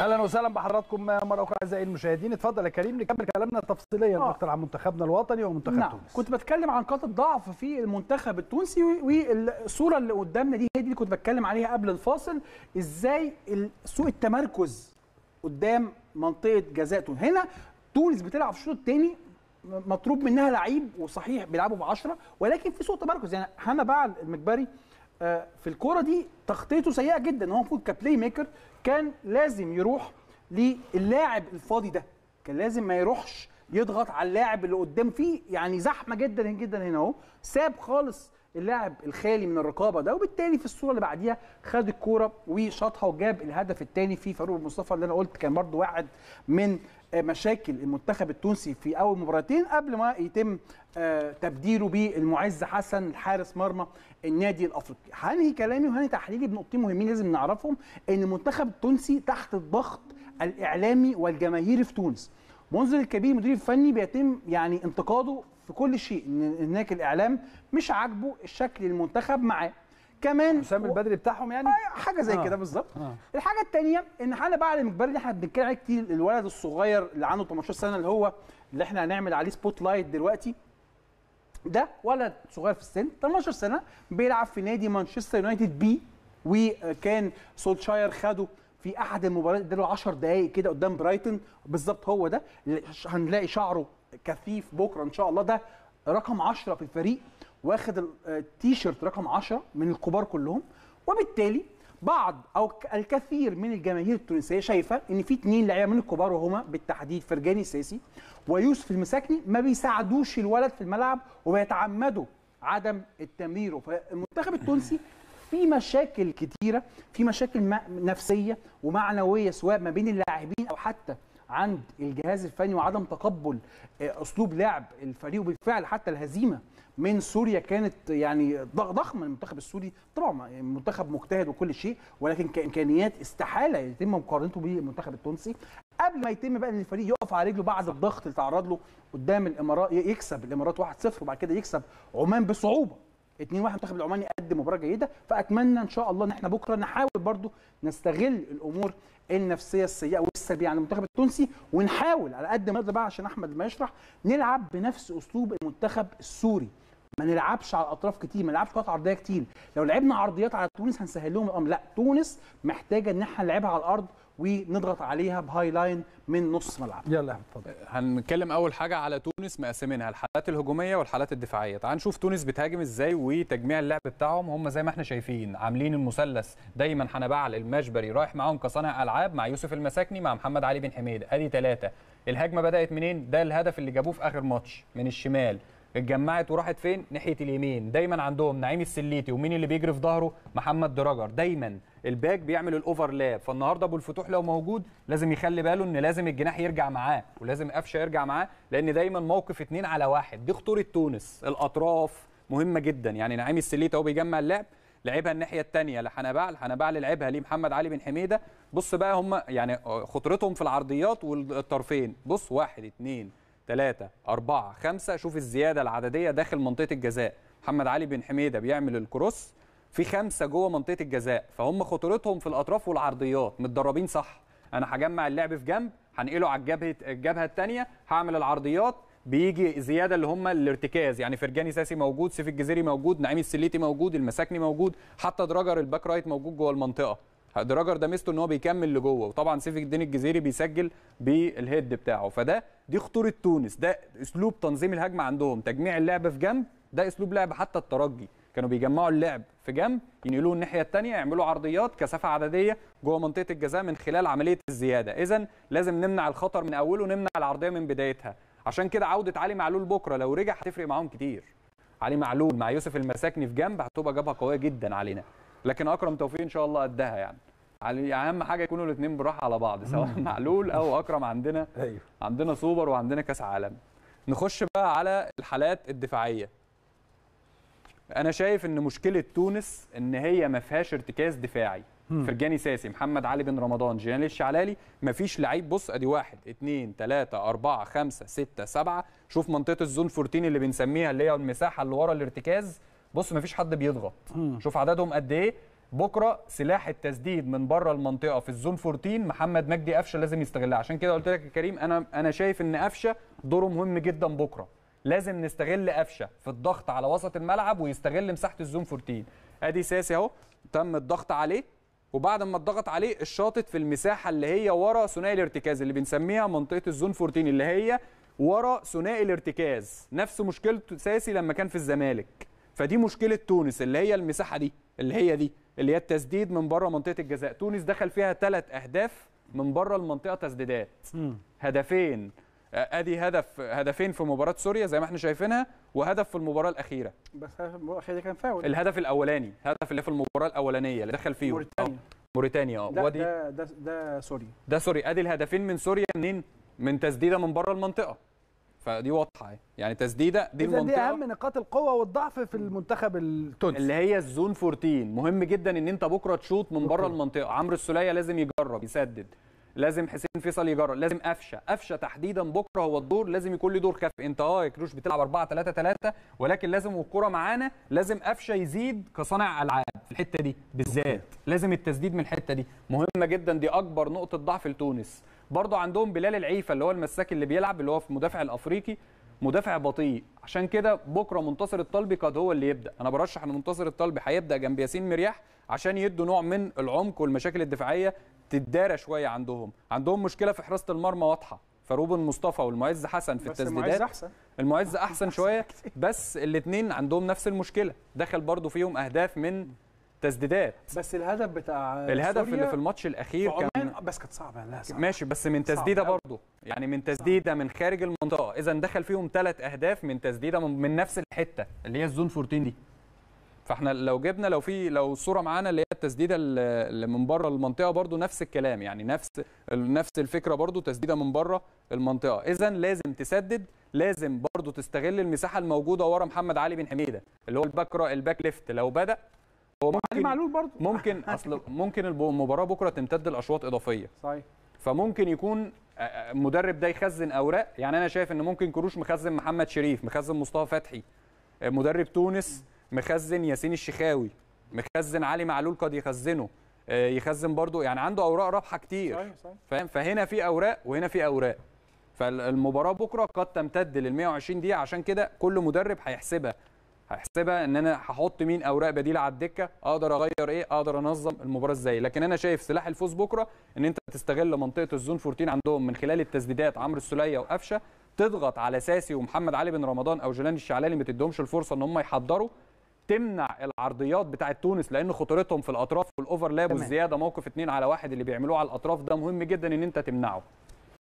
اهلا وسهلا بحضراتكم مره اخرى اعزائي المشاهدين اتفضل يا كريم نكمل كلامنا تفصيليا آه. اكتر عن منتخبنا الوطني ومنتخب نعم. تونس كنت بتكلم عن نقاط الضعف في المنتخب التونسي والصوره اللي قدامنا دي هي دي اللي كنت بتكلم عليها قبل الفاصل ازاي سوء التمركز قدام منطقه جزاء تونس هنا تونس بتلعب في الشوط الثاني مطلوب منها لعيب وصحيح بيلعبوا ب 10 ولكن في سوء تمركز يعني هنا بعد المجبري آه، في الكوره دي تغطيته سيئه جدا هو المفروض كبلاي ميكر كان لازم يروح للاعب الفاضي ده كان لازم ما يروحش يضغط على اللاعب اللي قدام فيه يعني زحمه جدا جدا هنا اهو ساب خالص اللاعب الخالي من الرقابه ده وبالتالي في الصوره اللي بعديها خد الكوره وشاطها وجاب الهدف الثاني في فاروق مصطفى اللي انا قلت كان برده واحد من آه، مشاكل المنتخب التونسي في اول مباراتين قبل ما يتم آه، تبديله بالمعز حسن حارس مرمى النادي الافريقي هنهي كلامي وهنهي تحليلي بنقطتين مهمين لازم نعرفهم ان المنتخب التونسي تحت الضغط الاعلامي والجماهيري في تونس منذر الكبير المدير الفني بيتم يعني انتقاده في كل شيء ان هناك الاعلام مش عاجبه الشكل المنتخب معاه كمان حسام البدري بتاعهم يعني أيوة، حاجه زي آه. كده بالظبط آه. الحاجه الثانيه ان حالة بعد المجبري اللي احنا بنتكلم عليه كتير الولد الصغير اللي عنده 18 سنه اللي هو اللي احنا هنعمل عليه سبوت لايت دلوقتي ده ولد صغير في السن 18 سنه بيلعب في نادي مانشستر يونايتد بي وكان سولشاير خده في احد المباريات اداله 10 دقائق كده قدام برايتون بالظبط هو ده هنلاقي شعره كثيف بكره ان شاء الله ده رقم 10 في الفريق واخد التيشيرت آه، رقم 10 من الكبار كلهم وبالتالي بعض او الكثير من الجماهير التونسيه شايفه ان في اثنين لعيبه من الكبار وهما بالتحديد فرجاني ساسي ويوسف المساكني ما بيساعدوش الولد في الملعب وبيتعمدوا عدم التمريره فالمنتخب التونسي في مشاكل كتيره في مشاكل نفسيه ومعنويه سواء ما بين اللاعبين او حتى عند الجهاز الفني وعدم تقبل آه، اسلوب لعب الفريق وبالفعل حتى الهزيمه من سوريا كانت يعني ضخمه المنتخب السوري طبعا منتخب مجتهد وكل شيء ولكن كامكانيات استحاله يتم مقارنته بالمنتخب التونسي قبل ما يتم بقى ان الفريق يقف على رجله بعد الضغط اللي تعرض له قدام الامارات يكسب الامارات 1-0 وبعد كده يكسب عمان بصعوبه 2-1 المنتخب العماني قدم مباراه جيده فاتمنى ان شاء الله ان احنا بكره نحاول برضو نستغل الامور النفسيه السيئه والسلبيه عن المنتخب التونسي ونحاول على قد ما بقى عشان احمد ما يشرح نلعب بنفس اسلوب المنتخب السوري ما نلعبش على الاطراف كتير ما نلعبش كرات عرضيه كتير لو لعبنا عرضيات على تونس هنسهل لهم الامر لا تونس محتاجه ان احنا نلعبها على الارض ونضغط عليها بهاي لاين من نص ملعب يلا اتفضل أه، هنتكلم اول حاجه على تونس مقسمينها الحالات الهجوميه والحالات الدفاعيه تعال نشوف تونس بتهاجم ازاي وتجميع اللعب بتاعهم هم زي ما احنا شايفين عاملين المثلث دايما حنبعل المجبري رايح معاهم كصانع العاب مع يوسف المساكني مع محمد علي بن حميد ادي ثلاثه الهجمه بدات منين ده الهدف اللي جابوه في اخر ماتش من الشمال اتجمعت وراحت فين ناحيه اليمين دايما عندهم نعيم السليتي ومين اللي بيجري في ظهره محمد دراجر دايما الباك بيعمل الاوفرلاب فالنهارده ابو الفتوح لو موجود لازم يخلي باله ان لازم الجناح يرجع معاه ولازم قفشه يرجع معاه لان دايما موقف اتنين على واحد دي خطوره تونس الاطراف مهمه جدا يعني نعيم السليتي اهو بيجمع اللعب لعبها الناحيه الثانيه لحنباع، حنبعل لعبها ليه محمد علي بن حميده بص بقى هم يعني خطرتهم في العرضيات والطرفين بص واحد اتنين 3 4 5 شوف الزياده العدديه داخل منطقه الجزاء محمد علي بن حميده بيعمل الكروس في خمسه جوه منطقه الجزاء فهم خطورتهم في الاطراف والعرضيات متدربين صح انا هجمع اللعب في جنب هنقله على الجبهه الجبهه الثانيه هعمل العرضيات بيجي زياده اللي هم الارتكاز يعني فرجاني ساسي موجود سيف الجزيري موجود نعيم السليتي موجود المساكني موجود حتى دراجر الباك رايت موجود جوه المنطقه دراجر ده ميزته ان هو بيكمل لجوه وطبعا سيف الدين الجزيري بيسجل بالهيد بتاعه فده دي خطوره تونس ده اسلوب تنظيم الهجمه عندهم تجميع اللعب في جنب ده اسلوب لعب حتى الترجي كانوا بيجمعوا اللعب في جنب ينقلوه الناحيه الثانيه يعملوا عرضيات كثافه عدديه جوه منطقه الجزاء من خلال عمليه الزياده اذا لازم نمنع الخطر من اوله ونمنع العرضيه من بدايتها عشان كده عوده علي معلول بكره لو رجع هتفرق معاهم كتير علي معلول مع يوسف المساكني في جنب هتبقى جبهه قويه جدا علينا لكن اكرم توفيق ان شاء الله قدها يعني على يعني اهم حاجه يكونوا الاثنين براحه على بعض سواء معلول او اكرم عندنا أيوه. عندنا سوبر وعندنا كاس عالم نخش بقى على الحالات الدفاعيه انا شايف ان مشكله تونس ان هي ما فيهاش ارتكاز دفاعي فرجاني ساسي محمد علي بن رمضان جينال الشعلالي مفيش لعيب بص ادي واحد اثنين ثلاثة اربعه خمسه سته سبعه شوف منطقه الزون 14 اللي بنسميها اللي هي المساحه اللي ورا الارتكاز بص مفيش حد بيضغط مم. شوف عددهم قد ايه بكره سلاح التسديد من بره المنطقه في الزون 14 محمد مجدي قفشه لازم يستغلها عشان كده قلت لك يا كريم انا انا شايف ان قفشه دوره مهم جدا بكره لازم نستغل قفشه في الضغط على وسط الملعب ويستغل مساحه الزون 14 ادي ساسي اهو تم الضغط عليه وبعد ما اتضغط عليه الشاطط في المساحه اللي هي ورا ثنائي الارتكاز اللي بنسميها منطقه الزون 14 اللي هي ورا ثنائي الارتكاز نفس مشكله ساسي لما كان في الزمالك فدي مشكله تونس اللي هي المساحه دي اللي هي دي اللي هي التسديد من بره منطقه الجزاء تونس دخل فيها ثلاث اهداف من بره المنطقه تسديدات هدفين ادي هدف هدفين في مباراه سوريا زي ما احنا شايفينها وهدف في المباراه الاخيره بس الاخيره كان فاول الهدف الاولاني الهدف اللي في المباراه الاولانيه اللي دخل فيه موريتانيا آه، موريتانيا اه ده, ده ده ده سوريا ده سوريا ادي الهدفين من سوريا منين من تسديده من بره المنطقه فدي واضحه يعني تسديده دي المنطقه دي اهم نقاط القوه والضعف في المنتخب التونسي اللي هي الزون 14 مهم جدا ان انت بكره تشوط من بره المنطقه عمرو السوليه لازم يجرب يسدد لازم حسين فيصل يجرب لازم قفشه قفشه تحديدا بكره هو الدور لازم يكون له دور كافي انت اه يا كروش بتلعب 4 3 3 ولكن لازم والكره معانا لازم قفشه يزيد كصانع العاب في الحته دي بالذات لازم التسديد من الحته دي مهمه جدا دي اكبر نقطه ضعف لتونس برضه عندهم بلال العيفه اللي هو المساك اللي بيلعب اللي هو في مدافع الافريقي مدافع بطيء عشان كده بكره منتصر الطلبي قد هو اللي يبدا انا برشح ان منتصر الطلبي هيبدا جنب ياسين مرياح عشان يدوا نوع من العمق والمشاكل الدفاعيه تدارى شويه عندهم عندهم مشكله في حراسه المرمى واضحه فروبن مصطفى والمعز حسن في التسديدات المعز احسن المعز احسن شويه بس الاثنين عندهم نفس المشكله دخل برضو فيهم اهداف من تسديدات بس الهدف بتاع الهدف اللي في الماتش الاخير كان بس كانت صعبه لا صعبة. ماشي بس من تسديده برضه يعني من تسديده من خارج المنطقه اذا دخل فيهم ثلاث اهداف من تسديده من نفس الحته اللي هي الزون 14 دي فاحنا لو جبنا لو في لو الصوره معانا اللي هي التسديده اللي من بره المنطقه برضو نفس الكلام يعني نفس نفس الفكره برضو تسديده من بره المنطقه اذا لازم تسدد لازم برضو تستغل المساحه الموجوده ورا محمد علي بن حميده اللي هو الباك الباك ليفت لو بدا هو ممكن معلول برضو ممكن اصل ممكن المباراه بكره تمتد لاشواط اضافيه صحيح فممكن يكون المدرب ده يخزن اوراق يعني انا شايف ان ممكن كروش مخزن محمد شريف مخزن مصطفى فتحي مدرب تونس مخزن ياسين الشخاوي مخزن علي معلول قد يخزنه آه، يخزن برضو يعني عنده اوراق رابحه كتير فاهم فهنا في اوراق وهنا في اوراق فالمباراه بكره قد تمتد لل 120 دقيقه عشان كده كل مدرب هيحسبها هيحسبها ان انا هحط مين اوراق بديله على الدكه اقدر اغير ايه اقدر انظم المباراه ازاي لكن انا شايف سلاح الفوز بكره ان انت تستغل منطقه الزون 14 عندهم من خلال التسديدات عمرو السليه وقفشه تضغط على ساسي ومحمد علي بن رمضان او جولان الشعلالي ما تديهمش الفرصه ان هم يحضروا تمنع العرضيات بتاعه تونس لان خطورتهم في الاطراف والاوفرلاب والزياده موقف 2 على واحد اللي بيعملوه على الاطراف ده مهم جدا ان انت تمنعه